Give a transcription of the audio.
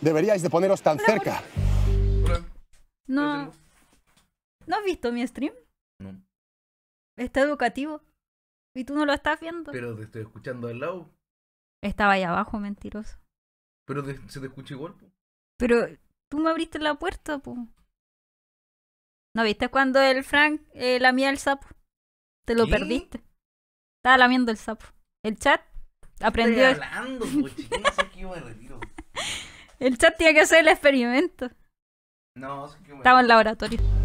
deberíais de poneros tan cerca. No. ¿No has visto mi stream? No. Está educativo. Y tú no lo estás viendo. Pero te estoy escuchando al lado. Estaba ahí abajo, mentiroso. Pero se te escucha igual. Pero tú me abriste la puerta, po. ¿No viste cuando el Frank eh, lamía el sapo? Te lo perdiste. Estaba lamiendo el sapo. El chat aprendió. hablando, El chat tiene que hacer el experimento. No, Estaba en laboratorio.